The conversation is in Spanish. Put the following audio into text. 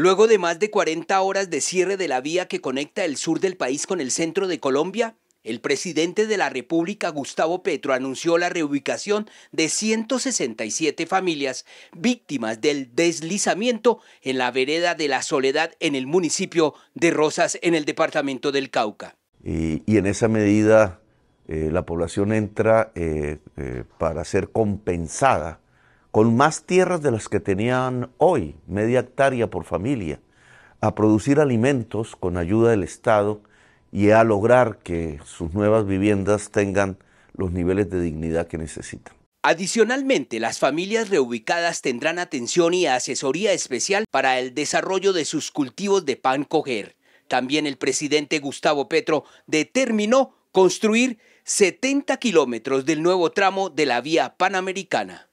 Luego de más de 40 horas de cierre de la vía que conecta el sur del país con el centro de Colombia, el presidente de la República, Gustavo Petro, anunció la reubicación de 167 familias víctimas del deslizamiento en la vereda de la Soledad en el municipio de Rosas, en el departamento del Cauca. Y, en esa medida eh, la población entra eh, eh, para ser compensada con más tierras de las que tenían hoy, media hectárea por familia, a producir alimentos con ayuda del Estado y a lograr que sus nuevas viviendas tengan los niveles de dignidad que necesitan. Adicionalmente, las familias reubicadas tendrán atención y asesoría especial para el desarrollo de sus cultivos de pan coger. También el presidente Gustavo Petro determinó construir 70 kilómetros del nuevo tramo de la vía panamericana.